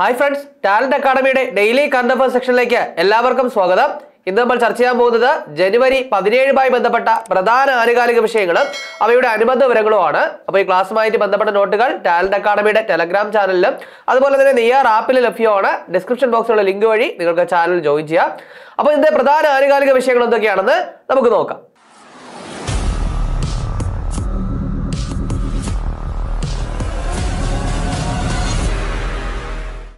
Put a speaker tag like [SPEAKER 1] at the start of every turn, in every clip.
[SPEAKER 1] hi friends talent അക്കാഡമിയുടെ daily current സെക്ഷനിലേക്ക് എല്ലാവർക്കും സ്വാഗതം ഇന്ന് നമ്മൾ ചർച്ച ചെയ്യാൻ പോകുന്നത് ജനുവരി പതിനേഴുമായി ബന്ധപ്പെട്ട പ്രധാന ആനുകാലിക വിഷയങ്ങളും അവയുടെ അനുബന്ധ വിവരങ്ങളുമാണ് അപ്പോൾ ഈ ക്ലാസ്സുമായിട്ട് ബന്ധപ്പെട്ട നോട്ടുകൾ ടാലന്റ് അക്കാഡമിയുടെ ടെലഗ്രാം ചാനലിലും അതുപോലെ തന്നെ നെയ്യാർ ആപ്പിൽ ലഭ്യമാണ് ഡിസ്ക്രിപ്ഷൻ ബോക്സിലുള്ള ലിങ്ക് വഴി നിങ്ങൾക്ക് ചാനൽ ജോയിൻ ചെയ്യാം അപ്പോൾ ഇതിന്റെ പ്രധാന ആനുകാലിക വിഷയങ്ങൾ എന്തൊക്കെയാണെന്ന് നമുക്ക് നോക്കാം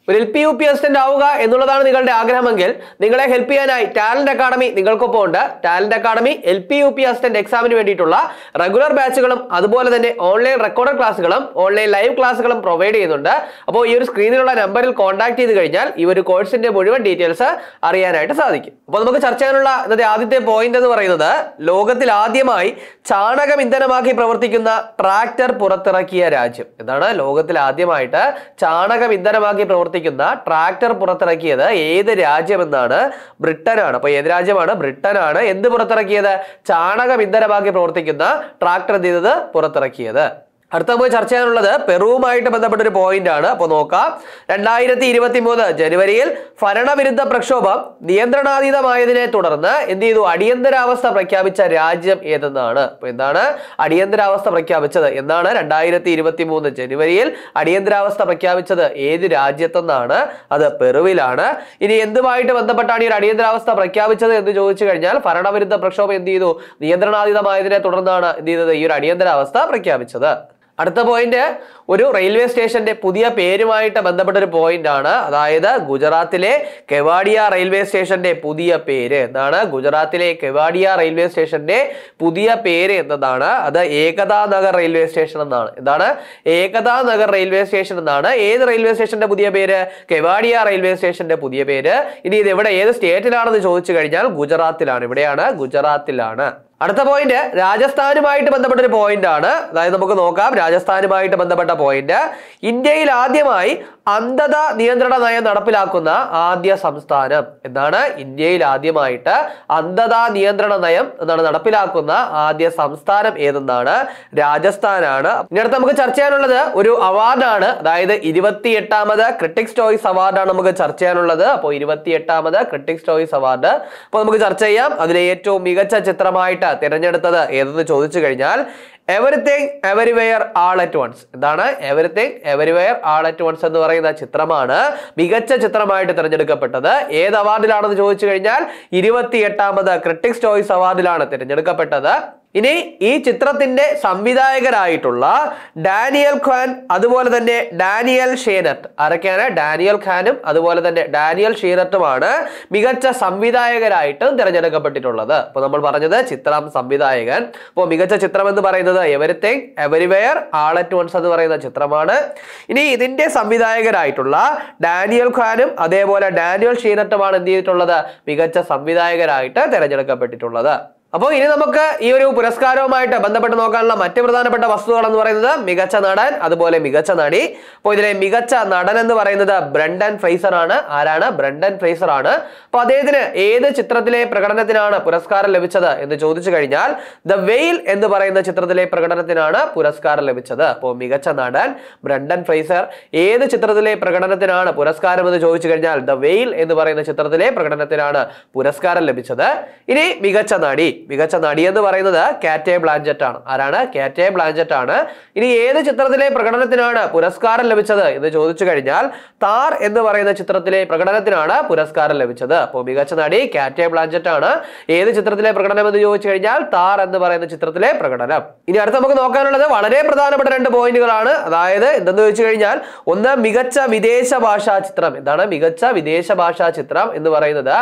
[SPEAKER 1] ഒരു L P U P assistant ആവുക എന്നുള്ളതാണ് നിങ്ങളുടെ ആഗ്രഹമെങ്കിൽ നിങ്ങളെ ഹെൽപ്പ് ചെയ്യാനായി ടാലന്റ് അക്കാഡമി നിങ്ങൾക്കൊപ്പം ഉണ്ട് talent academy L P U P assistant എക്സാമിന് വേണ്ടിയിട്ടുള്ള റെഗുലർ ബാച്ചുകളും അതുപോലെ തന്നെ ഓൺലൈൻ റെക്കോർഡഡ് ക്ലാസ്സുകളും ഓൺലൈൻ ലൈവ് ക്ലാസ്സുകളും പ്രൊവൈഡ് ചെയ്യുന്നുണ്ട് അപ്പോൾ ഈ ഒരു സ്ക്രീനിലുള്ള നമ്പറിൽ കോൺടാക്ട് ചെയ്ത് കഴിഞ്ഞാൽ ഈ ഒരു കോഴ്സിന്റെ മുഴുവൻ ഡീറ്റെയിൽസ് അറിയാനായിട്ട് സാധിക്കും അപ്പോൾ നമുക്ക് ചർച്ച ചെയ്യാനുള്ള ഇന്നത്തെ ആദ്യത്തെ പോയിന്റ് എന്ന് പറയുന്നത് ലോകത്തിൽ ആദ്യമായി ചാണകം ഇന്ധനമാക്കി പ്രവർത്തിക്കുന്ന ട്രാക്ടർ പുറത്തിറക്കിയ രാജ്യം എന്താണ് ലോകത്തിൽ ആദ്യമായിട്ട് ചാണകം ഇന്ധനമാക്കി പ്രവർത്തി പ്രവർത്തിക്കുന്ന ട്രാക്ടർ പുറത്തിറക്കിയത് ഏത് രാജ്യമെന്നാണ് ബ്രിട്ടനാണ് അപ്പോൾ ഏത് രാജ്യമാണ് ബ്രിട്ടനാണ് എന്ത് പുറത്തിറക്കിയത് ചാണകം ഇന്ധനമാക്കി പ്രവർത്തിക്കുന്ന ട്രാക്ടർ എന്ത് ചെയ്തത് പുറത്തിറക്കിയത് അടുത്ത പോയി ചർച്ച ചെയ്യാനുള്ളത് പെറുവുമായിട്ട് ബന്ധപ്പെട്ട ഒരു പോയിന്റ് ആണ് അപ്പോൾ നോക്കാം രണ്ടായിരത്തി ഇരുപത്തി മൂന്ന് ജനുവരിയിൽ ഭരണവിരുദ്ധ പ്രക്ഷോഭം നിയന്ത്രണാതീതമായതിനെ തുടർന്ന് എന്ത് ചെയ്തു അടിയന്തരാവസ്ഥ പ്രഖ്യാപിച്ച രാജ്യം ഏതെന്നാണ് അപ്പോൾ എന്താണ് അടിയന്തരാവസ്ഥ പ്രഖ്യാപിച്ചത് എന്നാണ് രണ്ടായിരത്തി ഇരുപത്തി മൂന്ന് ജനുവരിയിൽ അടിയന്തരാവസ്ഥ പ്രഖ്യാപിച്ചത് ഏത് രാജ്യത്തെന്നാണ് അത് പെറുവിലാണ് ഇനി എന്തുമായിട്ട് ബന്ധപ്പെട്ടാണ് ഈ ഒരു അടിയന്തരാവസ്ഥ പ്രഖ്യാപിച്ചത് എന്ന് ചോദിച്ചു കഴിഞ്ഞാൽ ഭരണവിരുദ്ധ പ്രക്ഷോഭം എന്ത് ചെയ്തു നിയന്ത്രണാതീതമായതിനെ തുടർന്നാണ് എന്ത് ചെയ്തത് ഈ ഒരു അടിയന്തരാവസ്ഥ പ്രഖ്യാപിച്ചത് അടുത്ത പോയിന്റ് ഒരു റെയിൽവേ സ്റ്റേഷന്റെ പുതിയ പേരുമായിട്ട് ബന്ധപ്പെട്ട ഒരു പോയിന്റ് ആണ് അതായത് ഗുജറാത്തിലെ കെവാഡിയ റെയിൽവേ സ്റ്റേഷന്റെ പുതിയ പേര് എന്താണ് ഗുജറാത്തിലെ കെവാഡിയ റെയിൽവേ സ്റ്റേഷന്റെ പുതിയ പേര് എന്നതാണ് അത് ഏകതാ നഗർ റെയിൽവേ സ്റ്റേഷൻ എന്നാണ് എന്താണ് ഏകതാ നഗർ റെയിൽവേ സ്റ്റേഷൻ എന്നാണ് ഏത് റെയിൽവേ സ്റ്റേഷന്റെ പുതിയ പേര് കെവാഡിയ റെയിൽവേ സ്റ്റേഷന്റെ പുതിയ പേര് ഇനി ഇത് എവിടെ ഏത് സ്റ്റേറ്റിലാണെന്ന് ചോദിച്ചു കഴിഞ്ഞാൽ ഗുജറാത്തിലാണ് ഇവിടെയാണ് ഗുജറാത്തിലാണ് അടുത്ത പോയിന്റ് രാജസ്ഥാനുമായിട്ട് ബന്ധപ്പെട്ട ഒരു പോയിന്റ് ആണ് അതായത് നമുക്ക് നോക്കാം രാജസ്ഥാനുമായിട്ട് ബന്ധപ്പെട്ട പോയിന്റ് ഇന്ത്യയിൽ ആദ്യമായി അന്ധത നിയന്ത്രണ നയം നടപ്പിലാക്കുന്ന ആദ്യ സംസ്ഥാനം എന്താണ് ഇന്ത്യയിൽ ആദ്യമായിട്ട് അന്ധത നിയന്ത്രണ നയം എന്നാണ് നടപ്പിലാക്കുന്ന ആദ്യ സംസ്ഥാനം ഏതെന്നാണ് രാജസ്ഥാനാണ് ഇനി നമുക്ക് ചർച്ച ചെയ്യാനുള്ളത് ഒരു അവാർഡാണ് അതായത് ഇരുപത്തിയെട്ടാമത് ക്രിട്ടിക്സ് ചോയ്സ് അവാർഡാണ് നമുക്ക് ചർച്ച ചെയ്യാനുള്ളത് അപ്പോൾ ഇരുപത്തിയെട്ടാമത് ക്രിട്ടിക്സ് ചോയ്സ് അവാർഡ് അപ്പോൾ നമുക്ക് ചർച്ച ചെയ്യാം അതിലെ ഏറ്റവും മികച്ച ചിത്രമായിട്ട് തിരഞ്ഞെടുത്തത് ഏതെന്ന് ചോദിച്ചു കഴിഞ്ഞാൽ everything everywhere all at once എന്താണ് everything everywhere all at once എന്ന് പറയുന്ന ചിത്രമാണ് മികച്ച ചിത്രമായിട്ട് തിരഞ്ഞെടുക്കപ്പെട്ടത് ഏത് അവാർഡിലാണെന്ന് ചോദിച്ചു കഴിഞ്ഞാൽ ഇരുപത്തി എട്ടാമത് ക്രിട്ടിക്സ് ചോയ്സ് അവാർഡിലാണ് തിരഞ്ഞെടുക്കപ്പെട്ടത് ഇനി ഈ ചിത്രത്തിന്റെ സംവിധായകരായിട്ടുള്ള ഡാനിയൽ ഖാൻ അതുപോലെ തന്നെ ഡാനിയൽ ഷീനറ്റ് ആരൊക്കെയാണ് ഡാനിയൽ ഖാനും അതുപോലെ തന്നെ ഡാനിയൽ ഷീനറ്റുമാണ് മികച്ച സംവിധായകരായിട്ടും തിരഞ്ഞെടുക്കപ്പെട്ടിട്ടുള്ളത് അപ്പോൾ നമ്മൾ പറഞ്ഞത് ചിത്രം സംവിധായകൻ അപ്പോൾ മികച്ച ചിത്രം എന്ന് പറയുന്നത് everything everywhere all at once എന്ന് പറയുന്ന ചിത്രമാണ് ഇനി ഇതിന്റെ സംവിധായകരായിട്ടുള്ള ഡാനിയൽ ഖാനും അതേപോലെ ഡാനിയൽ ഷീനറ്റുമാണ് എന്ത് ചെയ്തിട്ടുള്ളത് മികച്ച സംവിധായകരായിട്ട് തിരഞ്ഞെടുക്കപ്പെട്ടിട്ടുള്ളത് അപ്പോൾ ഇനി നമുക്ക് ഈ ഒരു പുരസ്കാരവുമായിട്ട് ബന്ധപ്പെട്ട് നോക്കാനുള്ള മറ്റ് പ്രധാനപ്പെട്ട വസ്തുതകൾ എന്ന് പറയുന്നത് മികച്ച നടൻ അതുപോലെ മികച്ച നടി അപ്പോൾ ഇതിലെ മികച്ച നടൻ എന്ന് പറയുന്നത് ബ്രണ്ടൻ ഫ്രൈസർ ആണ് ആരാണ് ബ്രണ്ടൻ ഫ്രൈസർ ആണ് അപ്പൊ അദ്ദേഹത്തിന് ഏത് ചിത്രത്തിലെ പ്രകടനത്തിനാണ് പുരസ്കാരം ലഭിച്ചത് എന്ന് ചോദിച്ചു കഴിഞ്ഞാൽ ദ വെയിൽ എന്ന് പറയുന്ന ചിത്രത്തിലെ പ്രകടനത്തിനാണ് പുരസ്കാരം ലഭിച്ചത് അപ്പോൾ മികച്ച നടൻ ബ്രണ്ടൻ ഫ്രൈസർ ഏത് ചിത്രത്തിലെ പ്രകടനത്തിനാണ് പുരസ്കാരം എന്ന് ചോദിച്ചു കഴിഞ്ഞാൽ ദ വെയിൽ എന്ന് പറയുന്ന ചിത്രത്തിലെ പ്രകടനത്തിനാണ് പുരസ്കാരം ലഭിച്ചത് ഇനി മികച്ച നടി മികച്ച നടി എന്ന് പറയുന്നത് കാറ്റെ ബ്ലാഞ്ചറ്റ് ആണ് ആരാണ് കാറ്റെ ബ്ലാഞ്ചറ്റ് ആണ് ഇനി ഏത് ചിത്രത്തിലെ പ്രകടനത്തിനാണ് പുരസ്കാരം ലഭിച്ചത് എന്ന് ചോദിച്ചു കഴിഞ്ഞാൽ താർ എന്ന് പറയുന്ന ചിത്രത്തിലെ പ്രകടനത്തിനാണ് പുരസ്കാരം ലഭിച്ചത് അപ്പോൾ മികച്ച നടി കാറ്റെ ബ്ലാഞ്ചറ്റ് ആണ് ഏത് ചിത്രത്തിലെ പ്രകടനം എന്ന് ചോദിച്ചു കഴിഞ്ഞാൽ താർ എന്ന് പറയുന്ന ചിത്രത്തിലെ പ്രകടനം ഇനി അടുത്ത് നമുക്ക് നോക്കാനുള്ളത് വളരെ പ്രധാനപ്പെട്ട രണ്ട് പോയിന്റുകളാണ് അതായത് എന്തെന്ന് ചോദിച്ചു കഴിഞ്ഞാൽ ഒന്ന് മികച്ച വിദേശ ഭാഷാ ചിത്രം എന്താണ് മികച്ച വിദേശ ഭാഷാ ചിത്രം എന്ന് പറയുന്നത്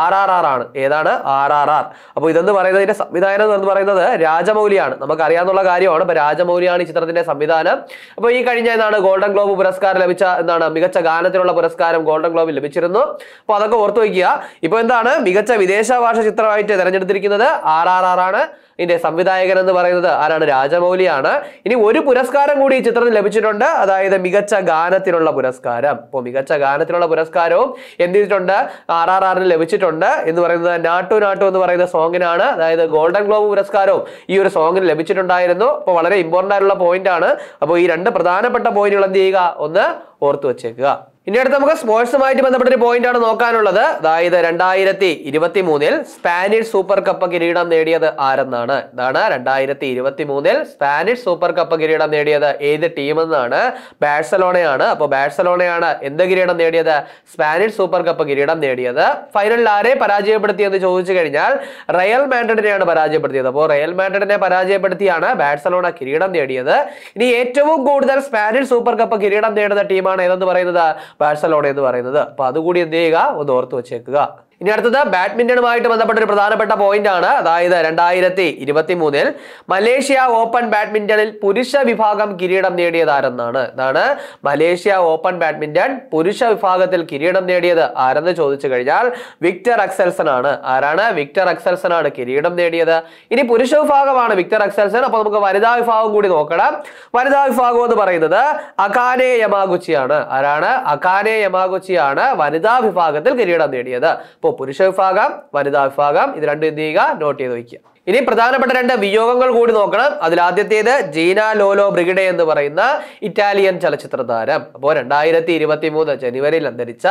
[SPEAKER 1] ആർ ആർ ആർ ആണ് ഏതാണ് ആർ ആർ ആർ അപ്പോൾ ഇതെന്ന് പറയുന്നത് പറയുന്നതിന്റെ സംവിധായകൻ എന്ന് പറയുന്നത് രാജമൗലിയാണ് നമുക്ക് അറിയാവുന്ന കാര്യമാണ് അപ്പൊ രാജമൗലിയാണ് ഈ ചിത്രത്തിന്റെ സംവിധാനം അപ്പോൾ ഈ കഴിഞ്ഞ എന്നാണ് ഗോൾഡൻ ഗ്ലോബ് പുരസ്കാരം ലഭിച്ച എന്താണ് മികച്ച ഗാനത്തിനുള്ള പുരസ്കാരം ഗോൾഡൻ ഗ്ലോബിൽ ലഭിച്ചിരുന്നു അപ്പോൾ അതൊക്കെ ഓർത്തു വയ്ക്കുക ഇപ്പൊ എന്താണ് മികച്ച വിദേശ ഭാഷ ചിത്രമായിട്ട് തിരഞ്ഞെടുത്തിരിക്കുന്നത് ആർ ആർ ആർ ആണ് ഇതിന്റെ സംവിധായകൻ എന്ന് പറയുന്നത് ആരാണ് രാജമൗലിയാണ് ഇനി ഒരു പുരസ്കാരം കൂടി ഈ ചിത്രത്തിന് ലഭിച്ചിട്ടുണ്ട് അതായത് മികച്ച ഗാനത്തിനുള്ള പുരസ്കാരം ഇപ്പോൾ മികച്ച ഗാനത്തിനുള്ള പുരസ്കാരവും എന്ത് ചെയ്തിട്ടുണ്ട് ആർ ആർ ആറിന് ലഭിച്ചിട്ടുണ്ട് എന്ന് പറയുന്നത് നാട്ടു നാട്ടു എന്ന് പറയുന്ന സോങ്ങിനാണ് അതായത് ഗോൾഡൻ ഗ്ലോബ് പുരസ്കാരവും ഈ ഒരു സോങ്ങിന് ലഭിച്ചിട്ടുണ്ടായിരുന്നു അപ്പോൾ വളരെ ഇമ്പോർട്ടൻ്റ് ആയിട്ടുള്ള പോയിന്റ് ആണ് അപ്പോൾ ഈ രണ്ട് പ്രധാനപ്പെട്ട പോയിന്റുകൾ എന്ത് ചെയ്യുക ഒന്ന് ഓർത്തു വെച്ചേക്കുക ഇനി അടുത്ത് നമുക്ക് സ്പോർട്സുമായിട്ട് ബന്ധപ്പെട്ട ഒരു പോയിന്റ് ആണ് നോക്കാനുള്ളത് അതായത് രണ്ടായിരത്തി ഇരുപത്തി മൂന്നിൽ സ്പാനിഷ് സൂപ്പർ കപ്പ് കിരീടം നേടിയത് ആരെന്നാണ് ഇതാണ് രണ്ടായിരത്തി ഇരുപത്തി മൂന്നിൽ സ്പാനിഷ് സൂപ്പർ കപ്പ് കിരീടം നേടിയത് ഏത് ടീമെന്നാണ് ബാഴ്സലോണയാണ് അപ്പോൾ ബാഴ്സലോണയാണ് എന്ത് കിരീടം നേടിയത് സ്പാനിഷ് സൂപ്പർ കപ്പ് കിരീടം നേടിയത് ഫൈനലിൽ ആരെ പരാജയപ്പെടുത്തി എന്ന് ചോദിച്ചു കഴിഞ്ഞാൽ റയൽ മാൻഡ്രിഡിനെയാണ് പരാജയപ്പെടുത്തിയത് അപ്പോൾ റയൽ മാൻഡ്രിഡിനെ പരാജയപ്പെടുത്തിയാണ് ബാഴ്സലോണ കിരീടം നേടിയത് ഇനി ഏറ്റവും കൂടുതൽ സ്പാനിഷ് സൂപ്പർ കപ്പ് കിരീടം നേടുന്ന ടീമാണ് ഏതെന്ന് പറയുന്നത് ബാഴ്സലോണ എന്ന് പറയുന്നത് അപ്പോൾ അതുകൂടി എന്ത് ചെയ്യുക ഒന്ന് ഓർത്ത് വെച്ചേക്കുക ഇനി അടുത്തത് ബാഡ്മിന്റണുമായിട്ട് ബന്ധപ്പെട്ട ഒരു പ്രധാനപ്പെട്ട പോയിന്റ് ആണ് അതായത് രണ്ടായിരത്തി ഇരുപത്തി മൂന്നിൽ മലേഷ്യ ഓപ്പൺ ബാഡ്മിന്റണിൽ പുരുഷ വിഭാഗം കിരീടം ആരെന്നാണ് ഇതാണ് മലേഷ്യ ഓപ്പൺ ബാഡ്മിന്റൺ പുരുഷ വിഭാഗത്തിൽ കിരീടം നേടിയത് ആരെന്ന് ചോദിച്ചു കഴിഞ്ഞാൽ വിക്ടർ അക്സൽസൺ ആണ് ആരാണ് വിക്ടർ അക്സൽസൺ ആണ് കിരീടം നേടിയത് ഇനി പുരുഷ വിഭാഗമാണ് വിക്ടർ അക്സൽസൺ അപ്പൊ നമുക്ക് വനിതാ വിഭാഗം കൂടി നോക്കണം വനിതാ വിഭാഗം എന്ന് പറയുന്നത് അകാനെ യമാഗുച്ചിയാണ് ആരാണ് അകാനെ യമാഗുച്ചിയാണ് വനിതാ വിഭാഗത്തിൽ കിരീടം നേടിയത് അപ്പോൾ പുരുഷ വിഭാഗം വനിതാ വിഭാഗം ഇത് രണ്ടും എന്ത് ചെയ്യുക നോട്ട് ചെയ്ത് വയ്ക്കുക ഇനി പ്രധാനപ്പെട്ട രണ്ട് വിയോഗങ്ങൾ കൂടി നോക്കണം അതിൽ ആദ്യത്തേത് ജീന ലോലോ ബ്രിഗിഡെ എന്ന് പറയുന്ന ഇറ്റാലിയൻ ചലച്ചിത്ര താരം അപ്പോൾ രണ്ടായിരത്തി ഇരുപത്തി മൂന്ന് ജനുവരിയിൽ അന്തരിച്ച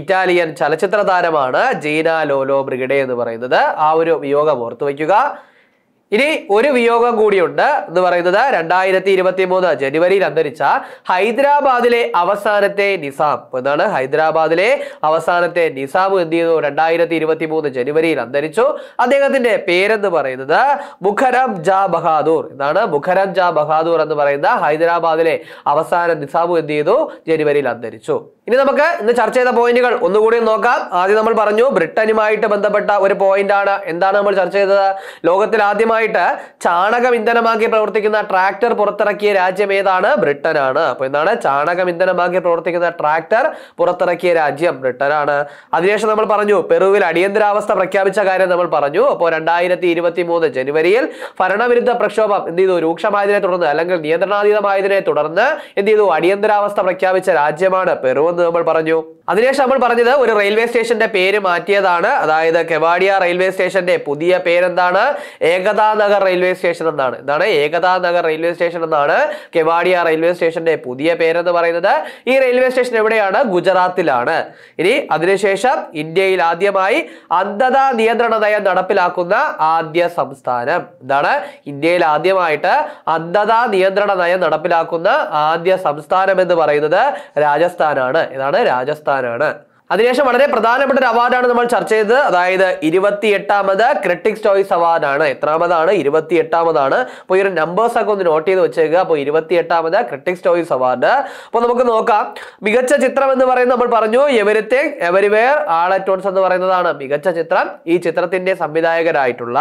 [SPEAKER 1] ഇറ്റാലിയൻ ചലച്ചിത്ര താരമാണ് ജീന ലോലോ ബ്രിഗിഡെ എന്ന് പറയുന്നത് ആ ഒരു വിയോഗം ഓർത്തു വയ്ക്കുക ഇനി ഒരു വിയോഗം കൂടിയുണ്ട് എന്ന് പറയുന്നത് രണ്ടായിരത്തി ഇരുപത്തി മൂന്ന് ജനുവരിയിൽ അന്തരിച്ച ഹൈദരാബാദിലെ അവസാനത്തെ നിസാം എന്നാണ് ഹൈദരാബാദിലെ അവസാനത്തെ നിസാം എന്ത് ചെയ്തു രണ്ടായിരത്തി ഇരുപത്തി മൂന്ന് ജനുവരിയിൽ അന്തരിച്ചു അദ്ദേഹത്തിന്റെ പേരെന്ന് പറയുന്നത് മുഖരം ജാ ബഹാദൂർ എന്നാണ് മുഖരം ജാ ബഹാദൂർ എന്ന് പറയുന്ന ഹൈദരാബാദിലെ അവസാന നിസാം എന്ത് ചെയ്തു ജനുവരിയിൽ അന്തരിച്ചു ഇനി നമുക്ക് ഇന്ന് ചർച്ച ചെയ്ത പോയിന്റുകൾ ഒന്നുകൂടി നോക്കാം ആദ്യം നമ്മൾ പറഞ്ഞു ബ്രിട്ടനുമായിട്ട് ബന്ധപ്പെട്ട ഒരു പോയിന്റ് ആണ് എന്താണ് നമ്മൾ ചർച്ച ചെയ്തത് ലോകത്തിൽ ആദ്യമായി ആദ്യമായിട്ട് ചാണകം ഇന്ധനമാക്കി പ്രവർത്തിക്കുന്ന ട്രാക്ടർ പുറത്തിറക്കിയ രാജ്യം ഏതാണ് ബ്രിട്ടൻ ആണ് അപ്പൊ എന്താണ് ചാണകം ഇന്ധനമാക്കി പ്രവർത്തിക്കുന്ന ട്രാക്ടർ പുറത്തിറക്കിയ രാജ്യം ബ്രിട്ടനാണ് അതിനുശേഷം നമ്മൾ പറഞ്ഞു പെറുവിൽ അടിയന്തരാവസ്ഥ പ്രഖ്യാപിച്ച കാര്യം നമ്മൾ പറഞ്ഞു അപ്പോൾ രണ്ടായിരത്തി ഇരുപത്തി മൂന്ന് ജനുവരിയിൽ ഭരണവിരുദ്ധ പ്രക്ഷോഭം എന്ത് ചെയ്തു രൂക്ഷമായതിനെ തുടർന്ന് അല്ലെങ്കിൽ നിയന്ത്രണാതീതമായതിനെ തുടർന്ന് എന്ത് ചെയ്തു അടിയന്തരാവസ്ഥ പ്രഖ്യാപിച്ച രാജ്യമാണ് പെറു എന്ന് നമ്മൾ പറഞ്ഞു അതിനുശേഷം നമ്മൾ പറഞ്ഞത് ഒരു റെയിൽവേ സ്റ്റേഷന്റെ പേര് മാറ്റിയതാണ് അതായത് കെവാഡിയ റെയിൽവേ സ്റ്റേഷന്റെ പുതിയ പേരെന്താണ് ഏകതാ ഏകതാനഗർ റെയിൽവേ സ്റ്റേഷൻ എന്നാണ് ഇതാണ് ഏകതാ നഗർ റെയിൽവേ സ്റ്റേഷൻ എന്നാണ് കെവാഡിയ റെയിൽവേ സ്റ്റേഷന്റെ പുതിയ പേരെന്ന് പറയുന്നത് ഈ റെയിൽവേ സ്റ്റേഷൻ എവിടെയാണ് ഗുജറാത്തിലാണ് ഇനി അതിനുശേഷം ഇന്ത്യയിൽ ആദ്യമായി അന്ധതാ നിയന്ത്രണ നയം നടപ്പിലാക്കുന്ന ആദ്യ സംസ്ഥാനം എന്താണ് ഇന്ത്യയിൽ ആദ്യമായിട്ട് അന്ധതാ നിയന്ത്രണ നയം നടപ്പിലാക്കുന്ന ആദ്യ സംസ്ഥാനം എന്ന് പറയുന്നത് രാജസ്ഥാനാണ് ഇതാണ് രാജസ്ഥാനാണ് അതിനുശേഷം വളരെ പ്രധാനപ്പെട്ട ഒരു അവാർഡാണ് നമ്മൾ ചർച്ച ചെയ്തത് അതായത് ഇരുപത്തി എട്ടാമത് ക്രിട്ടിക്സ് ചോയ്സ് അവാർഡാണ് എത്രാമതാണ് ഇരുപത്തി എട്ടാമതാണ് അപ്പോൾ ഈ ഒരു നമ്പേഴ്സ് ഒക്കെ ഒന്ന് നോട്ട് ചെയ്ത് വെച്ചേക്കുക അപ്പോൾ ഇരുപത്തി എട്ടാമത് ക്രിട്ടിക്സ് ചോയ്സ് അവാർഡ് അപ്പോൾ നമുക്ക് നോക്കാം മികച്ച ചിത്രം എന്ന് പറയുന്നത് നമ്മൾ പറഞ്ഞു എവരിത്തിങ് എവരിവെയർ ആൾ അറ്റ് എന്ന് പറയുന്നതാണ് മികച്ച ചിത്രം ഈ ചിത്രത്തിന്റെ സംവിധായകരായിട്ടുള്ള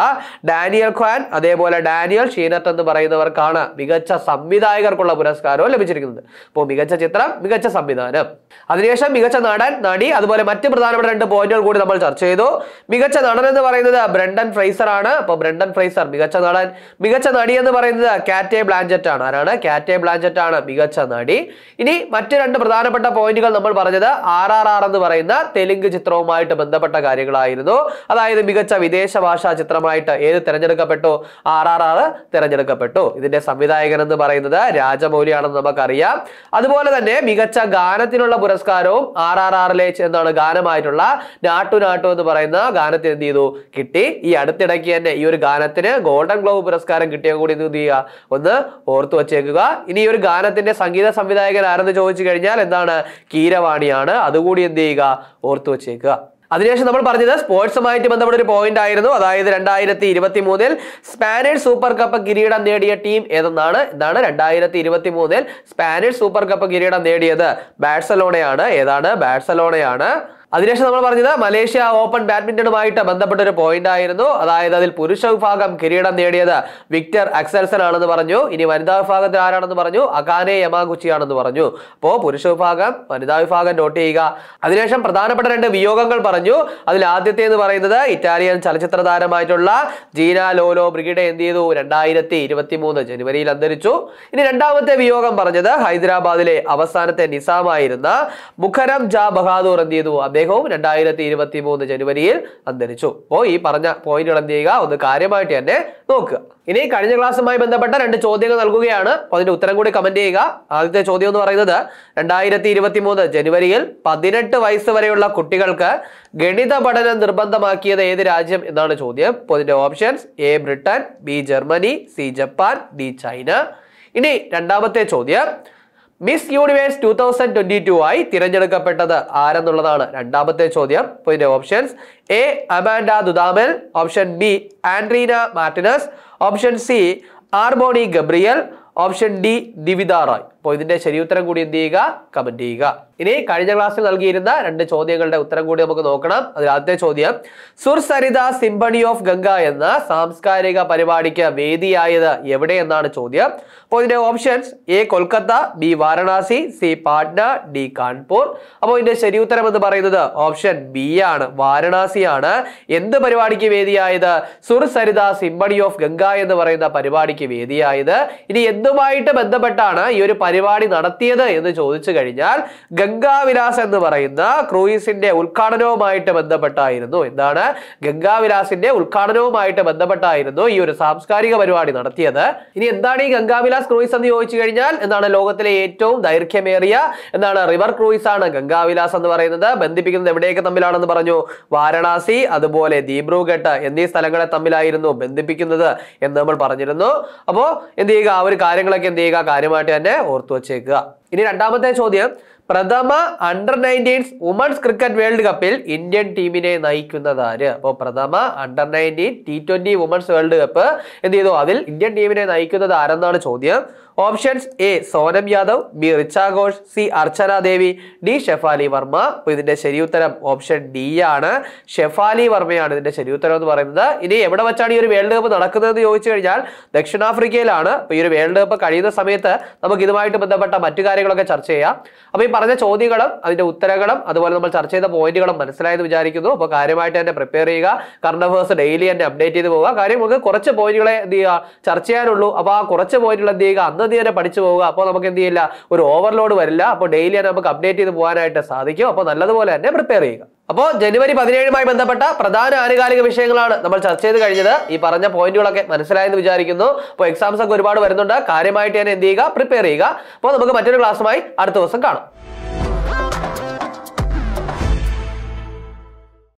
[SPEAKER 1] ഡാനിയൽ ഖാൻ അതേപോലെ ഡാനിയൽ ഷീനറ്റ് എന്ന് പറയുന്നവർക്കാണ് മികച്ച സംവിധായകർക്കുള്ള പുരസ്കാരവും ലഭിച്ചിരിക്കുന്നത് അപ്പോൾ മികച്ച ചിത്രം മികച്ച സംവിധാനം അതിനുശേഷം മികച്ച നടൻ നടി അതുപോലെ മറ്റ് പ്രധാനപ്പെട്ട രണ്ട് പോയിന്റുകൾ കൂടി നമ്മൾ ചർച്ച ചെയ്തു മികച്ച നടൻ എന്ന് പറയുന്നത് ബ്രണ്ടൻ ഫ്രൈസർ ആണ് അപ്പോൾ ബ്രണ്ടൻ ഫ്രൈസർ മികച്ച നടൻ മികച്ച നടി എന്ന് പറയുന്നത് കാറ്റെ ബ്ലാഞ്ചറ്റ് ആണ് ആരാണ് കാറ്റെ ബ്ലാഞ്ചറ്റ് ആണ് മികച്ച നടി ഇനി മറ്റ് രണ്ട് പ്രധാനപ്പെട്ട പോയിന്റുകൾ നമ്മൾ പറഞ്ഞത് ആർ ആർ ആർ എന്ന് പറയുന്ന തെലുങ്ക് ചിത്രവുമായിട്ട് ബന്ധപ്പെട്ട കാര്യങ്ങളായിരുന്നു അതായത് മികച്ച വിദേശ ഭാഷാ ചിത്രമായിട്ട് ഏത് തിരഞ്ഞെടുക്കപ്പെട്ടു ആർ ആർ ആർ തിരഞ്ഞെടുക്കപ്പെട്ടു ഇതിന്റെ സംവിധായകൻ എന്ന് പറയുന്നത് രാജമൗലിയാണെന്ന് നമുക്കറിയാം അതുപോലെ തന്നെ മികച്ച ഗാനത്തിനുള്ള പുരസ്കാരവും ആർ ആർ ആറിലെ എന്താണ് ഗാനമായിട്ടുള്ള നാട്ടു നാട്ടു എന്ന് പറയുന്ന ഗാനത്തിന് എന്ത് ചെയ്തു കിട്ടി ഈ അടുത്തിടയ്ക്ക് തന്നെ ഈ ഒരു ഗാനത്തിന് ഗോൾഡൻ ഗ്ലോബ് പുരസ്കാരം കിട്ടിയ കൂടി എന്ത് ചെയ്യുക ഒന്ന് ഓർത്തു വച്ചേക്കുക ഇനി ഈ ഒരു ഗാനത്തിന്റെ സംഗീത സംവിധായകൻ ആരെന്ന് ചോദിച്ചു കഴിഞ്ഞാൽ എന്താണ് കീരവാണിയാണ് അതുകൂടി എന്ത് ചെയ്യുക ഓർത്തു വച്ചേക്കുക അതിനുശേഷം നമ്മൾ പറഞ്ഞത് സ്പോർട്സുമായിട്ട് ബന്ധപ്പെട്ട ഒരു പോയിന്റ് ആയിരുന്നു അതായത് രണ്ടായിരത്തി ഇരുപത്തി മൂന്നിൽ സ്പാനിഷ് സൂപ്പർ കപ്പ് കിരീടം നേടിയ ടീം ഏതെന്നാണ് എന്താണ് രണ്ടായിരത്തി ഇരുപത്തി മൂന്നിൽ സ്പാനിഷ് സൂപ്പർ കപ്പ് കിരീടം നേടിയത് ബാഴ്സലോണയാണ് ഏതാണ് ബാഴ്സലോണയാണ് അതിനുശേഷം നമ്മൾ പറഞ്ഞത് മലേഷ്യ ഓപ്പൺ ബാഡ്മിന്റണുമായിട്ട് ബന്ധപ്പെട്ട ഒരു പോയിന്റ് ആയിരുന്നു അതായത് അതിൽ പുരുഷ വിഭാഗം കിരീടം നേടിയത് വിക്ടർ അക്സൽസൺ ആണെന്ന് പറഞ്ഞു ഇനി വനിതാ വിഭാഗത്തിൽ ആരാണെന്ന് പറഞ്ഞു അകാനെ യമാഗുച്ചി ആണെന്ന് പറഞ്ഞു അപ്പോൾ പുരുഷ വിഭാഗം വനിതാ വിഭാഗം നോട്ട് ചെയ്യുക അതിനുശേഷം പ്രധാനപ്പെട്ട രണ്ട് വിയോഗങ്ങൾ പറഞ്ഞു അതിൽ ആദ്യത്തെ എന്ന് പറയുന്നത് ഇറ്റാലിയൻ ചലച്ചിത്ര താരമായിട്ടുള്ള ജീന ലോലോ ബ്രിഗിഡ എന്ത് ചെയ്തു രണ്ടായിരത്തി ഇരുപത്തി മൂന്ന് ജനുവരിയിൽ അന്തരിച്ചു ഇനി രണ്ടാമത്തെ വിയോഗം പറഞ്ഞത് ഹൈദരാബാദിലെ അവസാനത്തെ നിസാമായിരുന്ന മുഖരം ജാ ബഹാദൂർ എന്ത് ചെയ്തു അദ്ദേഹം അദ്ദേഹവും രണ്ടായിരത്തി ഇരുപത്തി മൂന്ന് ജനുവരിയിൽ അന്തരിച്ചു അപ്പോൾ ഈ പറഞ്ഞ പോയിന്റുകൾ എന്ത് ചെയ്യുക ഒന്ന് കാര്യമായിട്ട് തന്നെ നോക്കുക ഇനി കഴിഞ്ഞ ക്ലാസ്സുമായി ബന്ധപ്പെട്ട രണ്ട് ചോദ്യങ്ങൾ നൽകുകയാണ് അപ്പോൾ അതിന്റെ ഉത്തരം കൂടി കമന്റ് ചെയ്യുക ആദ്യത്തെ ചോദ്യം എന്ന് പറയുന്നത് രണ്ടായിരത്തി ഇരുപത്തി മൂന്ന് ജനുവരിയിൽ പതിനെട്ട് വയസ്സ് വരെയുള്ള കുട്ടികൾക്ക് ഗണിത പഠനം നിർബന്ധമാക്കിയത് ഏത് രാജ്യം എന്നാണ് ചോദ്യം അപ്പോൾ ഇതിന്റെ options A Britain B Germany C Japan D China ഇനി രണ്ടാമത്തെ ചോദ്യം Miss Universe two thousand twenty two ആയി തിരഞ്ഞെടുക്കപ്പെട്ടത് ആരെന്നുള്ളതാണ് രണ്ടാമത്തെ ചോദ്യം ഇതിന്റെ options A Amanda Dudamel option B Andreina Martinez option C R'Bonney Gabriel option D Divita Roy അപ്പോൾ ഇതിന്റെ ശരിയുത്തരം കൂടി എന്ത് ചെയ്യുക കമന്റ് ചെയ്യുക ഇനി കഴിഞ്ഞ ക്ലാസ്സിൽ നൽകിയിരുന്ന രണ്ട് ചോദ്യങ്ങളുടെ ഉത്തരം കൂടി നമുക്ക് നോക്കണം അതിൽ ആദ്യത്തെ ചോദ്യം സുർസരിത സിംബണി ഓഫ് ഗംഗ എന്ന സാംസ്കാരിക പരിപാടിക്ക് വേദിയായത് എവിടെ എന്നാണ് ചോദ്യം അപ്പോൾ ഇതിന്റെ options A Kolkata B Varanasi C Patna D Kanpur അപ്പോൾ ഇതിന്റെ ശരിയുത്തരം എന്ന് പറയുന്നത് ഓപ്ഷൻ ബി ആണ് വാരണാസിയാണ് എന്ത് പരിപാടിക്ക് വേദിയായത് സുർസരിത സിംബണി ഓഫ് ഗംഗ എന്ന് പറയുന്ന പരിപാടിക്ക് വേദിയായത് ഇനി എന്തുമായിട്ട് ബന്ധപ്പെട്ടാണ് ഈ ഒരു പരിപാടി നടത്തിയത് എന്ന് ചോദിച്ചു കഴിഞ്ഞാൽ ഗംഗാവിലാസ് എന്ന് പറയുന്ന ക്രൂയിസിന്റെ ഉദ്ഘാടനവുമായിട്ട് ബന്ധപ്പെട്ടായിരുന്നു എന്താണ് ഗംഗാവിലാസിന്റെ ഉദ്ഘാടനവുമായിട്ട് ബന്ധപ്പെട്ടായിരുന്നു ഈ ഒരു സാംസ്കാരിക പരിപാടി നടത്തിയത് ഇനി എന്താണ് ഈ ഗംഗാവിലാസ് ക്രൂയിസ് എന്ന് ചോദിച്ചു കഴിഞ്ഞാൽ എന്താണ് ലോകത്തിലെ ഏറ്റവും ദൈർഘ്യമേറിയ എന്താണ് റിവർ ക്രൂയിസ് ആണ് ഗംഗാവിലാസ് എന്ന് പറയുന്നത് ബന്ധിപ്പിക്കുന്നത് എവിടെയൊക്കെ തമ്മിലാണെന്ന് പറഞ്ഞു വാരണാസി അതുപോലെ ദീബ്രൂഘട്ട് എന്നീ സ്ഥലങ്ങളെ തമ്മിലായിരുന്നു ബന്ധിപ്പിക്കുന്നത് എന്ന് നമ്മൾ പറഞ്ഞിരുന്നു അപ്പോൾ എന്ത് ചെയ്യുക ആ ഒരു കാര്യങ്ങളൊക്കെ എന്ത് ചെയ്യുക കാര്യമായിട്ട് തന്നെ ഓർത്തു വച്ചേക്കുക ഇനി രണ്ടാമത്തെ ചോദ്യം പ്രഥമ under nineteens women's cricket world കപ്പിൽ ഇന്ത്യൻ ടീമിനെ നയിക്കുന്നതാര് അപ്പോൾ പ്രഥമ under nineteen T twenty women's world cup എന്ത് ചെയ്തു അതിൽ ഇന്ത്യൻ ടീമിനെ നയിക്കുന്നത് ആരെന്നാണ് ചോദ്യം options A Sonam Yadav B Richa Ghosh C Archana Devi D Shafali Verma അപ്പോൾ ഇതിൻ്റെ ശരിയുത്തരം ഓപ്ഷൻ ഡി ആണ് ഷെഫാലി വർമ്മയാണ് ഇതിൻ്റെ ശരിയുത്തരം എന്ന് പറയുന്നത് ഇനി എവിടെ വെച്ചാണ് ഈ ഒരു വേൾഡ് കപ്പ് നടക്കുന്നതെന്ന് ചോദിച്ചു കഴിഞ്ഞാൽ ദക്ഷിണാഫ്രിക്കയിലാണ് അപ്പോൾ ഈ ഒരു വേൾഡ് കപ്പ് കഴിയുന്ന സമയത്ത് നമുക്ക് ഇതുമായിട്ട് ബന്ധപ്പെട്ട മറ്റു കാര്യങ്ങളൊക്കെ ചർച്ച ചെയ്യാം അപ്പോൾ ഈ പറഞ്ഞ ചോദ്യങ്ങളും അതിൻ്റെ ഉത്തരങ്ങളും അതുപോലെ നമ്മൾ ചർച്ച ചെയ്ത പോയിന്റുകളും മനസ്സിലായെന്ന് വിചാരിക്കുന്നു അപ്പോൾ കാര്യമായിട്ട് തന്നെ പ്രിപ്പയർ ചെയ്യുക കറണ്ട് അഫേഴ്സ് ഡെയിലി തന്നെ അപ്ഡേറ്റ് ചെയ്ത് പോവുക കാര്യം നമുക്ക് കുറച്ച് പോയിന്റുകളെ എന്ത് ചെയ്യുക ചർച്ച ചെയ്യാനുള്ളൂ അപ്പോൾ ആ കുറച്ച് പോയിന്റുകൾ എന്ത് ചെയ്യുക അന്ന് പദ്ധതി വരെ പഠിച്ചു പോവുക അപ്പോൾ നമുക്ക് എന്ത് ചെയ്യില്ല ഒരു ഓവർലോഡ് വരില്ല അപ്പോൾ ഡെയിലി ആയിട്ട് നമുക്ക് അപ്ഡേറ്റ് ചെയ്ത് പോകാനായിട്ട് സാധിക്കും അപ്പോൾ നല്ലതുപോലെ തന്നെ പ്രിപ്പയർ ചെയ്യുക അപ്പോൾ ജനുവരി പതിനേഴുമായി ബന്ധപ്പെട്ട പ്രധാന ആനുകാലിക വിഷയങ്ങളാണ് നമ്മൾ ചർച്ച ചെയ്ത് കഴിഞ്ഞത് ഈ പറഞ്ഞ പോയിന്റുകളൊക്കെ മനസ്സിലായെന്ന് വിചാരിക്കുന്നു അപ്പോൾ എക്സാംസ് ഒക്കെ ഒരുപാട് വരുന്നുണ്ട് കാര്യമായിട്ട് തന്നെ എന്ത് ചെയ്യുക പ്രിപ്പയർ ചെയ്യുക അപ്പോൾ നമുക്ക് മറ്റൊരു ക്ലാസ്സുമായി അടുത്ത ദിവസം കാണാം